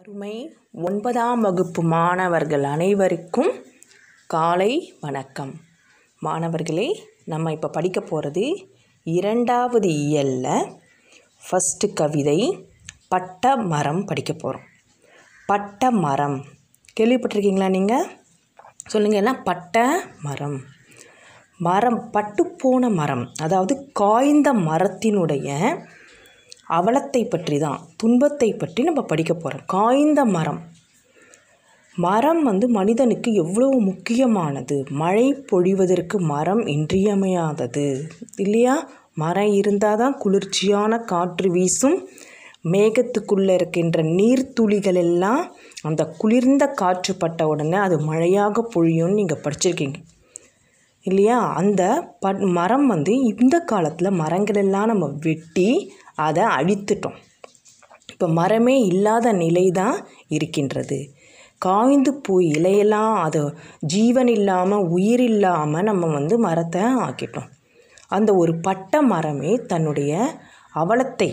அருமை ஒன்பதாம் வகுப்பு மாணவர்கள் அனைவருக்கும் காலை வணக்கம் மாணவர்களே நம்ம இப்போ படிக்க போகிறது இரண்டாவது இயலில் ஃபஸ்ட்டு கவிதை பட்ட மரம் படிக்க போகிறோம் பட்ட மரம் கேள்விப்பட்டிருக்கீங்களா நீங்கள் சொல்லுங்கள் எல்லாம் பட்ட மரம் மரம் பட்டுப்போன மரம் அதாவது காய்ந்த மரத்தினுடைய அவலத்தை பற்றி தான் துன்பத்தை பற்றி நம்ம படிக்க போகிறோம் காய்ந்த மரம் மரம் வந்து மனிதனுக்கு எவ்வளோ முக்கியமானது மழை பொழிவதற்கு மரம் இன்றியமையாதது இல்லையா மரம் இருந்தால் தான் குளிர்ச்சியான காற்று வீசும் மேகத்துக்குள்ளே இருக்கின்ற நீர்த்துளிகள் எல்லாம் அந்த குளிர்ந்த காற்று பட்ட உடனே அது மழையாக பொழியும்னு நீங்கள் படிச்சிருக்கீங்க இல்லையா அந்த பட் மரம் வந்து இந்த காலத்தில் மரங்களெல்லாம் நம்ம வெட்டி அதை அழித்துட்டோம் இப்போ மரமே இல்லாத நிலை தான் இருக்கின்றது காய்ந்து போய் இலையெல்லாம் அது ஜீவன் இல்லாமல் உயிர் இல்லாமல் நம்ம வந்து மரத்தை ஆக்கிட்டோம் அந்த ஒரு பட்ட மரமே தன்னுடைய அவலத்தை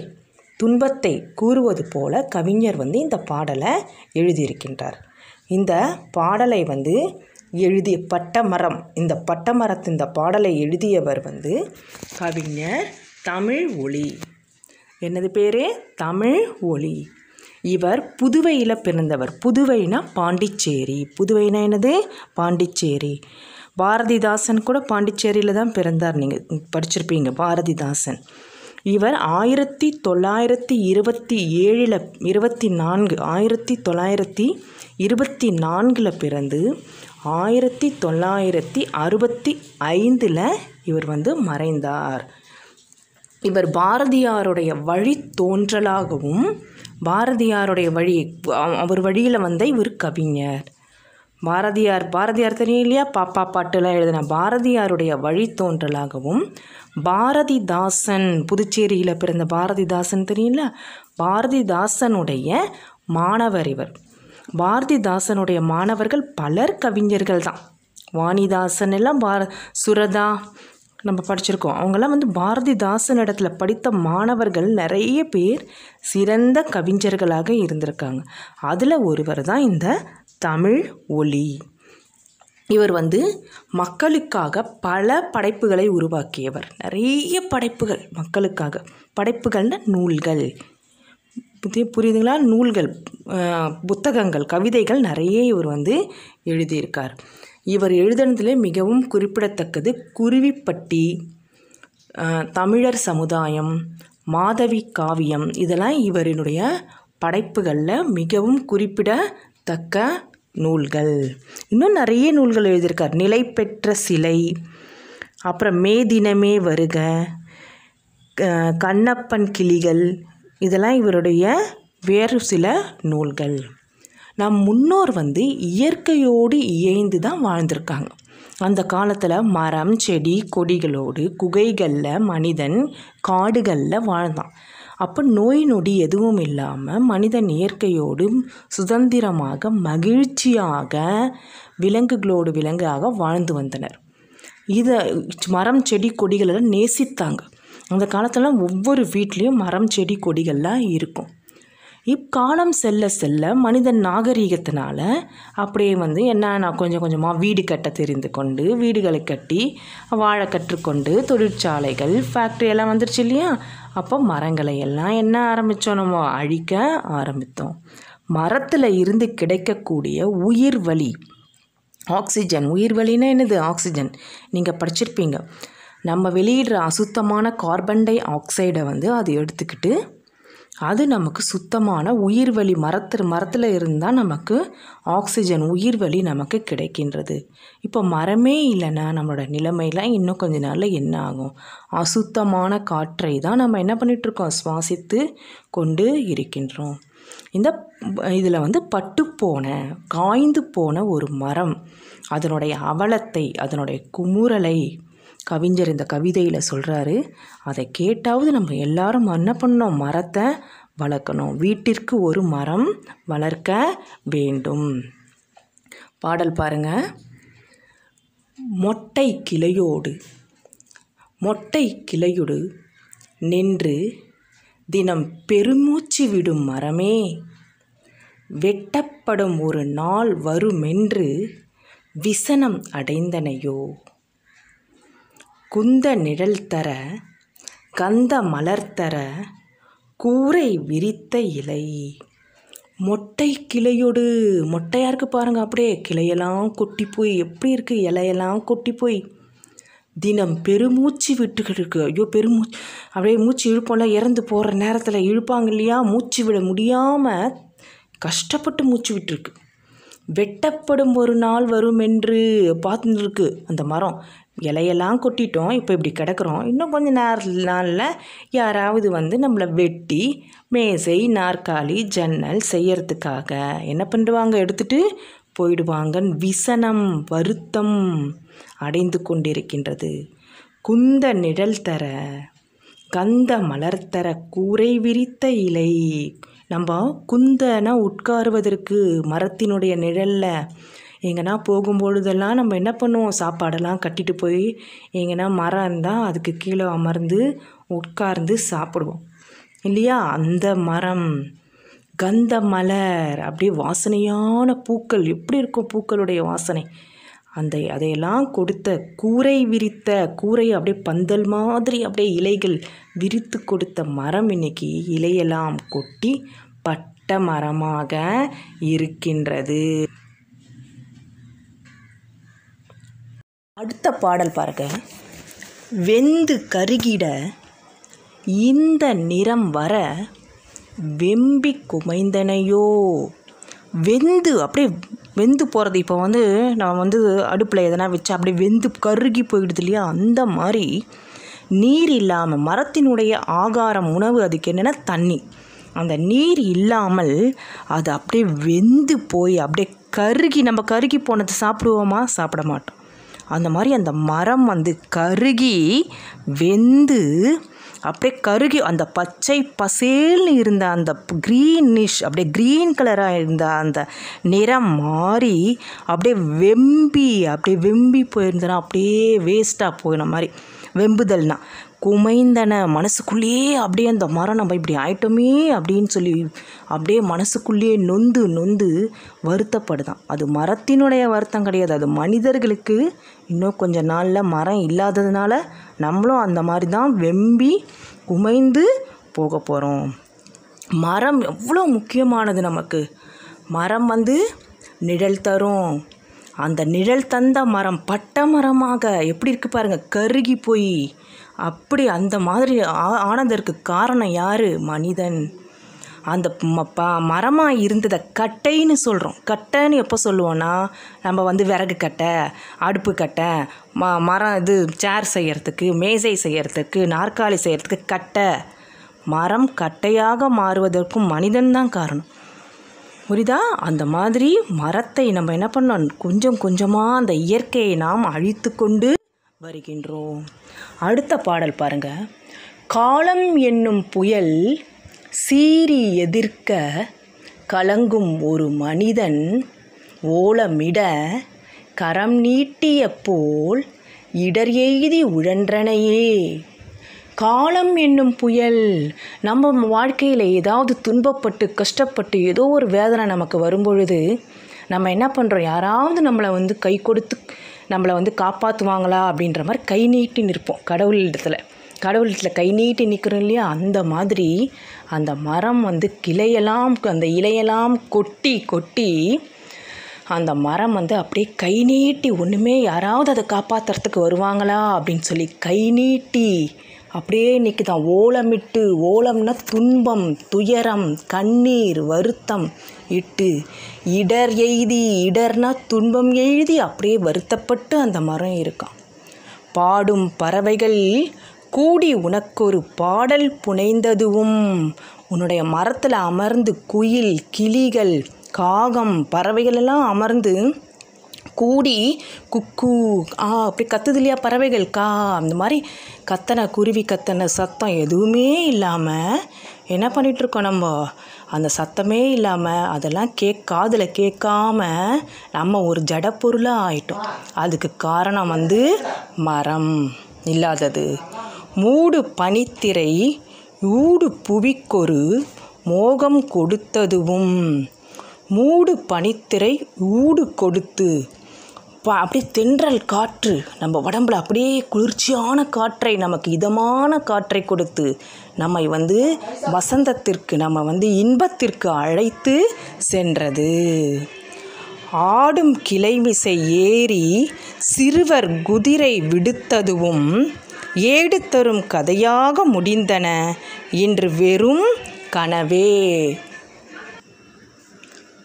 துன்பத்தை கூறுவது போல கவிஞர் வந்து இந்த பாடலை எழுதியிருக்கின்றார் இந்த பாடலை வந்து எழுதிய பட்டமரம் இந்த பட்டமரத்து இந்த பாடலை எழுதியவர் வந்து கவிஞர் தமிழ் ஒளி என்னது பேர் தமிழ் ஒளி இவர் புதுவையில் பிறந்தவர் புதுவைனா பாண்டிச்சேரி புதுவைனா என்னது பாண்டிச்சேரி பாரதிதாசன் கூட பாண்டிச்சேரியில் தான் பிறந்தார் நீங்கள் படிச்சிருப்பீங்க பாரதிதாசன் இவர் ஆயிரத்தி தொள்ளாயிரத்தி இருபத்தி ஏழில் இருபத்தி நான்கு ஆயிரத்தி தொள்ளாயிரத்தி இருபத்தி நான்கில் பிறந்து ஆயிரத்தி தொள்ளாயிரத்தி அறுபத்தி ஐந்தில் இவர் வந்து மறைந்தார் இவர் பாரதியாருடைய வழி தோன்றலாகவும் பாரதியாருடைய வழி அவர் வழியில் வந்த இவர் கவிஞர் பாரதியார் பாரதியார் தெரியும் இல்லையா பாப்பா பாட்டுலாம் எழுதின பாரதியாருடைய வழித்தோன்றலாகவும் பாரதிதாசன் புதுச்சேரியில் பிறந்த பாரதிதாசன் தெரியல பாரதிதாசனுடைய மாணவர் இவர் பாரதிதாசனுடைய மாணவர்கள் பலர் கவிஞர்கள் தான் வாணிதாசன் எல்லாம் பார சுரதா நம்ம படிச்சிருக்கோம் அவங்கெல்லாம் வந்து பாரதிதாசன் இடத்துல படித்த மாணவர்கள் நிறைய பேர் சிறந்த கவிஞர்களாக இருந்திருக்காங்க அதில் ஒருவர் தான் இந்த தமிழ் ஒளி இவர் வந்து மக்களுக்காக பல படைப்புகளை உருவாக்கியவர் நிறைய படைப்புகள் மக்களுக்காக படைப்புகள்னால் நூல்கள் புரியுதுங்களா நூல்கள் புத்தகங்கள் கவிதைகள் நிறைய இவர் வந்து எழுதியிருக்கார் இவர் எழுதுனதுல மிகவும் குறிப்பிடத்தக்கது குருவிப்பட்டி தமிழர் சமுதாயம் மாதவி காவியம் இதெல்லாம் இவரினுடைய படைப்புகளில் மிகவும் குறிப்பிடத்தக்க நூல்கள் இன்னும் நிறைய நூல்கள் எழுதியிருக்கார் நிலை பெற்ற சிலை அப்புறம் மே தினமே வருக கண்ணப்பன் கிளிகள் இதெல்லாம் இவருடைய வேறு சில நூல்கள் நம் முன்னோர் வந்து இயற்கையோடு இயைந்து தான் வாழ்ந்திருக்காங்க அந்த காலத்தில் மரம் செடி கொடிகளோடு குகைகளில் மனிதன் காடுகளில் வாழ்ந்தான் அப்போ நோய் நொடி எதுவும் இல்லாமல் மனிதன் இயற்கையோடு சுதந்திரமாக மகிழ்ச்சியாக விலங்குகளோடு விலங்காக வாழ்ந்து வந்தனர் இதை மரம் செடி கொடிகளெல்லாம் நேசித்தாங்க அந்த காலத்தில் ஒவ்வொரு வீட்லேயும் மரம் செடி கொடிகள்லாம் இருக்கும் இக்காலம் செல்ல செல்ல மனிதன் நாகரீகத்தினால அப்படியே வந்து என்னென்னா கொஞ்சம் கொஞ்சமாக வீடு கட்ட தெரிந்து கொண்டு வீடுகளை கட்டி வாழை கற்றுக்கொண்டு தொழிற்சாலைகள் ஃபேக்ட்ரி எல்லாம் வந்துருச்சு இல்லையா அப்போ மரங்களை எல்லாம் என்ன ஆரம்பித்தோம் நம்ம அழிக்க ஆரம்பித்தோம் மரத்தில் இருந்து கிடைக்கக்கூடிய உயிர் வலி ஆக்சிஜன் உயிர் வலினா என்னது ஆக்சிஜன் நீங்கள் படிச்சிருப்பீங்க நம்ம வெளியிடுற அசுத்தமான கார்பன் டை ஆக்சைடை வந்து அது எடுத்துக்கிட்டு அது நமக்கு சுத்தமான உயிர்வழி மரத்து மரத்தில் இருந்தால் நமக்கு ஆக்சிஜன் உயிர்வழி நமக்கு கிடைக்கின்றது இப்போ மரமே இல்லைன்னா நம்மளோட நிலைமையெல்லாம் இன்னும் கொஞ்ச நாளில் என்ன ஆகும் அசுத்தமான காற்றை தான் நம்ம என்ன பண்ணிகிட்ருக்கோம் சுவாசித்து கொண்டு இருக்கின்றோம் இந்த இதில் வந்து பட்டுப்போன காய்ந்து போன ஒரு மரம் அதனுடைய அவலத்தை அதனுடைய குமுறலை கவிஞர் இந்த கவிதையில் சொல்கிறாரு அதை கேட்டாவது நம்ம எல்லாரும் என்ன பண்ணோம் மரத்தை வளர்க்கணும் வீட்டிற்கு ஒரு மரம் வளர்க்க வேண்டும் பாடல் பாருங்க மொட்டை கிளையோடு மொட்டை கிளையுடு நின்று தினம் பெருமூச்சு விடும் மரமே வெட்டப்படும் ஒரு நாள் வருமென்று விசனம் அடைந்தனையோ குந்த நிழல் தர கந்த மலர் தர கூரை விரித்த இலை மொட்டை கிளையோடு மொட்டையாக இருக்குது பாருங்கள் அப்படியே கிளையெல்லாம் கொட்டி போய் எப்படி இருக்குது இலையெல்லாம் கொட்டி போய் தினம் பெருமூச்சு விட்டுக்கிட்டு இருக்கு ஐயோ பெருமூச்சு அப்படியே மூச்சு இழுப்போம்ல இறந்து போகிற நேரத்தில் இழுப்பாங்க இல்லையா மூச்சு விட முடியாமல் கஷ்டப்பட்டு மூச்சு விட்டுருக்கு வெட்டப்படும் ஒரு நாள் வரும் என்று பார்த்துருக்கு அந்த மரம் இலையெல்லாம் கொட்டிட்டோம் இப்போ இப்படி கிடக்கிறோம் இன்னும் கொஞ்சம் நேர நாளில் யாராவது வந்து நம்மளை வெட்டி மேசை நாற்காலி ஜன்னல் செய்யறதுக்காக என்ன பண்ணுவாங்க எடுத்துகிட்டு போயிடுவாங்கன்னு விசனம் வருத்தம் அடைந்து கொண்டிருக்கின்றது குந்த நிழல் தர கந்த மலர்த்தர கூரை விரித்த இலை நம்ம குந்தனா உட்காருவதற்கு மரத்தினுடைய நிழலில் எங்கன்னா போகும்பொழுதெல்லாம் நம்ம என்ன பண்ணுவோம் சாப்பாடெல்லாம் கட்டிட்டு போய் எங்கன்னா மரம் இருந்தால் அதுக்கு கீழே அமர்ந்து உட்கார்ந்து சாப்பிடுவோம் இல்லையா அந்த மரம் கந்த மலர் அப்படியே வாசனையான பூக்கள் எப்படி இருக்கும் பூக்களுடைய வாசனை அந்த அதையெல்லாம் கொடுத்த கூரை விரித்த கூரை அப்படியே பந்தல் மாதிரி அப்படியே இலைகள் விரித்து கொடுத்த மரம் இன்னைக்கு இலையெல்லாம் கொட்டி பட்ட மரமாக இருக்கின்றது அடுத்த பாடல் பாருங்க வெந்து கருகிட இந்த நிறம் வர வெம்பி குமைந்தனையோ வெந்து அப்படியே வெந்து போகிறது இப்போ வந்து நம்ம வந்து அடுப்பில் எதனா வச்சு அப்படியே வெந்து கருகி போயிடுது இல்லையா அந்த மாதிரி நீர் இல்லாமல் மரத்தினுடைய ஆகாரம் உணவு அதுக்கு என்னென்னா தண்ணி அந்த நீர் இல்லாமல் அது அப்படியே வெந்து போய் அப்படியே கருகி நம்ம கருகி போனது சாப்பிடுவோமா சாப்பிட மாட்டோம் அந்த மாதிரி அந்த மரம் வந்து கருகி வெந்து அப்படியே கருகி அந்த பச்சை பசேல்னு இருந்த அந்த க்ரீனிஷ் அப்படியே க்ரீன் கலராக இருந்த அந்த நிறம் மாறி அப்படியே வெம்பி அப்படியே வெம்பி போயிருந்தனா அப்படியே வேஸ்ட்டாக போயின மாதிரி வெம்புதல்னா குமைந்தன மனசுக்குள்ளேயே அப்படியே அந்த மரம் நம்ம இப்படி ஆயிட்டோமே அப்படின்னு சொல்லி அப்படியே மனசுக்குள்ளேயே நொந்து நொந்து வருத்தப்படுதான் அது மரத்தினுடைய வருத்தம் கிடையாது அது மனிதர்களுக்கு இன்னும் கொஞ்சம் நாளில் மரம் இல்லாததுனால நம்மளும் அந்த மாதிரி தான் வெம்பி குமைந்து போக போகிறோம் மரம் எவ்வளோ முக்கியமானது நமக்கு மரம் வந்து நிழல் தரும் அந்த நிழல் தந்த மரம் பட்ட மரமாக எப்படி இருக்குது பாருங்க கருகி போய் அப்படி அந்த மாதிரி ஆனதற்கு காரணம் யார் மனிதன் அந்த பா மரமாக இருந்ததை கட்டைன்னு சொல்கிறோம் கட்டைன்னு எப்போ சொல்லுவோன்னா நம்ம வந்து விறகு கட்டை அடுப்பு கட்டை ம மரம் இது சேர் செய்கிறதுக்கு மேசை செய்கிறதுக்கு நாற்காலி செய்கிறதுக்கு கட்டை மரம் கட்டையாக மாறுவதற்கும் மனிதன் தான் காரணம் புரிதா அந்த மாதிரி மரத்தை நம்ம என்ன பண்ணோம் கொஞ்சம் கொஞ்சமாக அந்த இயற்கையை நாம் அழித்து கொண்டு வருகின்றோம் அடுத்த பாடல் பாருங்க காலம் என்னும் புயல் சீறி எதிர்க்க கலங்கும் ஒரு மனிதன் ஓலமிட கரம் நீட்டிய போல் இடர் எய்தி உழன்றனையே காலம் என்னும் புயல் நம்ம வாழ்க்கையில் ஏதாவது துன்பப்பட்டு கஷ்டப்பட்டு ஏதோ ஒரு வேதனை நமக்கு வரும்பொழுது நம்ம என்ன பண்ணுறோம் யாராவது நம்மளை வந்து கை கொடுத்து நம்மளை வந்து காப்பாற்றுவாங்களா அப்படின்ற மாதிரி கை நீட்டி நிற்போம் கடவுள் இடத்துல கடவுள் இடத்துல கை நீட்டி நிற்கிறோம் இல்லையா அந்த மாதிரி அந்த மரம் வந்து கிளையெல்லாம் அந்த இலையெல்லாம் கொட்டி கொட்டி அந்த மரம் வந்து அப்படியே கை நீட்டி ஒன்றுமே யாராவது அதை காப்பாற்றுறதுக்கு வருவாங்களா அப்படின்னு சொல்லி கை நீட்டி அப்படியே தான் ஓலமிட்டு ஓலம்னா துன்பம் துயரம் கண்ணீர் வருத்தம் இட்டு இடர் எய்தி இடர்னா துன்பம் எழுதி அப்படியே வருத்தப்பட்டு அந்த மரம் இருக்கான் பாடும் பறவைகள் கூடி உனக்கு ஒரு பாடல் புனைந்ததுவும் உன்னுடைய மரத்தில் அமர்ந்து குயில் கிளிகள் காகம் பறவைகள் எல்லாம் அமர்ந்து கூடி குக்கு ஆ அப்படி கத்துது இல்லையா பறவைகள் கா அந்த மாதிரி கத்தனை குருவி கத்தனை சத்தம் எதுவுமே இல்லாமல் என்ன பண்ணிகிட்ருக்கோம் நம்ம அந்த சத்தமே இல்லாமல் அதெல்லாம் கேக் காதில் கேட்காம நம்ம ஒரு ஜட பொருளாக ஆயிட்டோம் அதுக்கு காரணம் வந்து மரம் இல்லாதது மூடு பனித்திரை ஊடு புவிக்கொரு மோகம் கொடுத்ததுவும் மூடு பனித்திரை ஊடு கொடுத்து பா அப்படியே தென்றல் காற்று நம்ம உடம்புல அப்படியே குளிர்ச்சியான காற்றை நமக்கு இதமான காற்றை கொடுத்து நம்மை வந்து வசந்தத்திற்கு நம்ம வந்து இன்பத்திற்கு அழைத்து சென்றது ஆடும் கிளைமிசை ஏறி சிறுவர் குதிரை விடுத்ததுவும் ஏடு தரும் கதையாக முடிந்தன இன்று வெறும் கனவே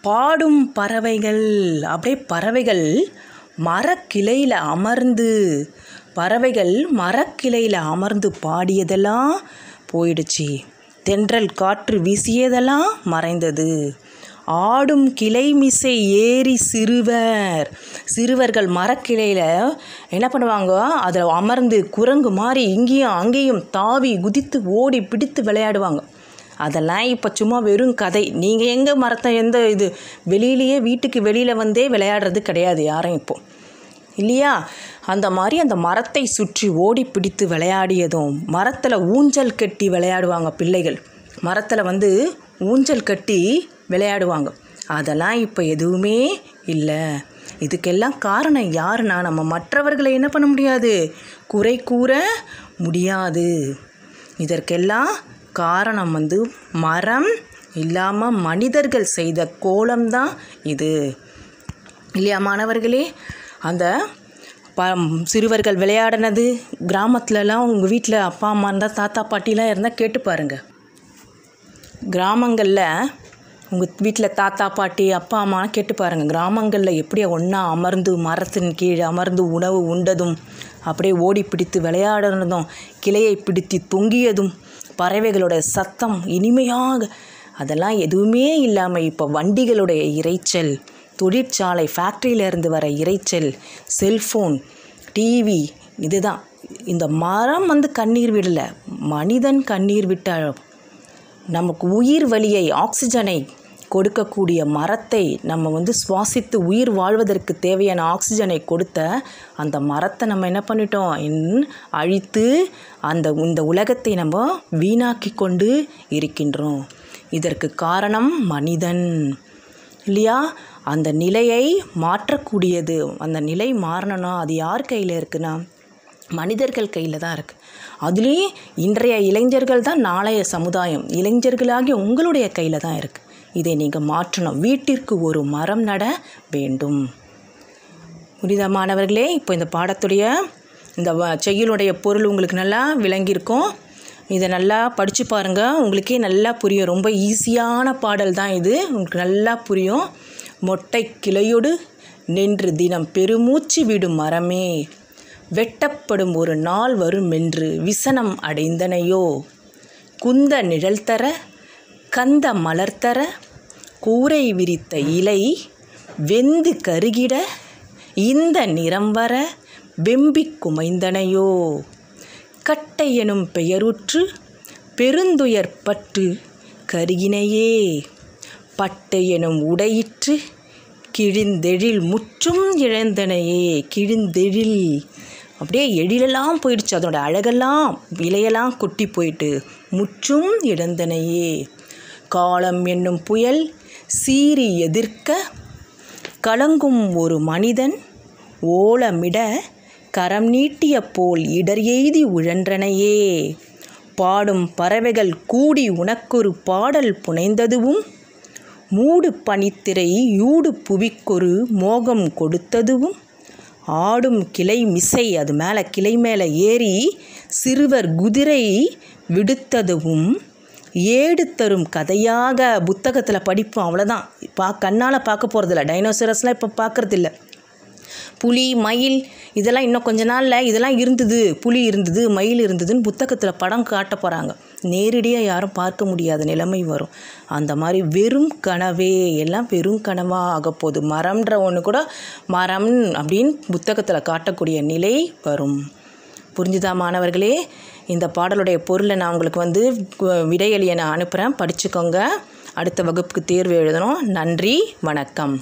பாடும் பறவைகள் அப்படியே பறவைகள் மரக்கிளையில் அமர்ந்து பறவைகள் மரக்கிளையில் அமர்ந்து பாடியதெல்லாம் போயிடுச்சு தென்றல் காற்று வீசியதெல்லாம் மறைந்தது ஆடும் கிளை மிசை ஏறி சிறுவர் சிறுவர்கள் மரக்கிளையில் என்ன பண்ணுவாங்க அதில் அமர்ந்து குரங்கு மாதிரி இங்கேயும் அங்கேயும் தாவி குதித்து ஓடி பிடித்து விளையாடுவாங்க அதெல்லாம் இப்போ சும்மா வெறும் கதை நீங்கள் எங்கே மரத்தை எந்த இது வெளியிலேயே வீட்டுக்கு வெளியில் வந்தே விளையாடுறது கிடையாது யாரும் இப்போது இல்லையா அந்த மாதிரி அந்த மரத்தை சுற்றி ஓடி பிடித்து விளையாடியதும் மரத்தில் ஊஞ்சல் கட்டி விளையாடுவாங்க பிள்ளைகள் மரத்தில் வந்து ஊஞ்சல் கட்டி விளையாடுவாங்க அதெல்லாம் இப்போ எதுவுமே இல்லை இதுக்கெல்லாம் காரணம் யாருன்னா நம்ம மற்றவர்களை என்ன பண்ண முடியாது குறை கூற முடியாது இதற்கெல்லாம் காரணம் வந்து மரம் இல்லாமல் மனிதர்கள் செய்த கோலம்தான் இது இல்லையா மாணவர்களே அந்த ப சிறுவர்கள் விளையாடினது கிராமத்துலலாம் உங்கள் வீட்டில் அப்பா அம்மா இருந்தால் தாத்தா பாட்டிலாம் இருந்தால் கேட்டு பாருங்கள் கிராமங்களில் உங்கள் வீட்டில் தாத்தா பாட்டி அப்பா அம்மா கேட்டு பாருங்கள் கிராமங்களில் எப்படியா ஒன்றா அமர்ந்து மரத்தின் கீழ் அமர்ந்து உணவு உண்டதும் அப்படியே ஓடி பிடித்து விளையாடுறதும் கிளையை பிடித்து தொங்கியதும் பறவைகளோட சத்தம் இனிமையாக அதெல்லாம் எதுவுமே இல்லாமல் இப்போ வண்டிகளுடைய இரைச்சல் தொழிற்சாலை ஃபேக்ட்ரியிலேருந்து வர இரைச்சல் செல்ஃபோன் டிவி இதுதான் இந்த மரம் வந்து கண்ணீர் விடலை மனிதன் கண்ணீர் விட்டால் நமக்கு உயிர் வழியை ஆக்சிஜனை கொடுக்கக்கூடிய மரத்தை நம்ம வந்து சுவாசித்து உயிர் வாழ்வதற்கு தேவையான ஆக்சிஜனை கொடுத்த அந்த மரத்தை நம்ம என்ன பண்ணிட்டோம் அழித்து அந்த இந்த உலகத்தை நம்ம வீணாக்கி கொண்டு இருக்கின்றோம் இதற்கு காரணம் மனிதன் இல்லையா அந்த நிலையை மாற்றக்கூடியது அந்த நிலை மாறணும்னா அது யார் கையில் இருக்குன்னா மனிதர்கள் கையில் தான் இருக்குது அதுலேயும் இன்றைய இளைஞர்கள் தான் நாளைய சமுதாயம் இளைஞர்களாகி உங்களுடைய கையில் தான் இருக்குது இதை நீங்கள் மாற்றணும் வீட்டிற்கு ஒரு மரம் நட வேண்டும் புனிதமானவர்களே இப்போ இந்த பாடத்துடைய இந்த செய்யுளுடைய பொருள் உங்களுக்கு நல்லா விளங்கியிருக்கும் இதை நல்லா படித்து பாருங்கள் உங்களுக்கே நல்லா புரியும் ரொம்ப ஈஸியான பாடல் தான் இது உங்களுக்கு நல்லா புரியும் மொட்டை கிளையோடு நின்று தினம் பெருமூச்சு விடும் மரமே வெட்டப்படும் ஒரு நாள் வரும் என்று விசனம் அடைந்தனையோ குந்த நிழல் தர கந்த மலர்த்தர கூரை விரித்த இலை வெந்து கருகிட இந்த நிறம் வர வெம்பிக் குமைந்தனையோ கட்டை எனும் பெயருற்று பெருந்துயர் பட்டு கருகினையே பட்டை எனும் உடையிற்று கிழிந்தெழில் முற்றும் இழந்தனையே கிழிந்தெழில் அப்படியே எழிலெல்லாம் போயிடுச்சு அதனோட அழகெல்லாம் இலையெல்லாம் கொட்டி போயிட்டு முற்றும் இழந்தனையே காலம் என்னும் புயல் சீறி எதிர்க்க கலங்கும் ஒரு மனிதன் ஓலமிட கரம் நீட்டிய போல் இடர் எய்தி உழன்றனையே பாடும் பறவைகள் கூடி உனக்கொரு பாடல் புனைந்ததுவும் மூடு பனித்திரை யூடு புவிக்கொரு மோகம் கொடுத்ததுவும் ஆடும் கிளை மிசை அது மேலே கிளை மேலே ஏறி சிறுவர் குதிரை விடுத்ததுவும் ஏடு தரும் கதையாக புத்தகத்தில் படிப்போம் அவ்வளோதான் பா கண்ணால் பார்க்க போகிறதில்ல டைனோசரஸ்லாம் இப்போ பார்க்குறதில்ல புலி மயில் இதெல்லாம் இன்னும் கொஞ்ச நாளில் இதெல்லாம் இருந்தது புலி இருந்தது மயில் இருந்ததுன்னு புத்தகத்தில் படம் காட்ட போகிறாங்க நேரடியாக யாரும் பார்க்க முடியாத நிலைமை வரும் அந்த மாதிரி வெறும் கனவே எல்லாம் வெறும் கனவாக ஆகப்போகுது மரம்ன்ற ஒன்று கூட மரம் அப்படின்னு புத்தகத்தில் காட்டக்கூடிய நிலை வரும் புரிஞ்சுதா மாணவர்களே இந்த பாடலுடைய பொருளை நான் உங்களுக்கு வந்து விடையலியை நான் அனுப்புகிறேன் படிச்சுக்கோங்க அடுத்த வகுப்புக்கு தேர்வு எழுதணும் நன்றி வணக்கம்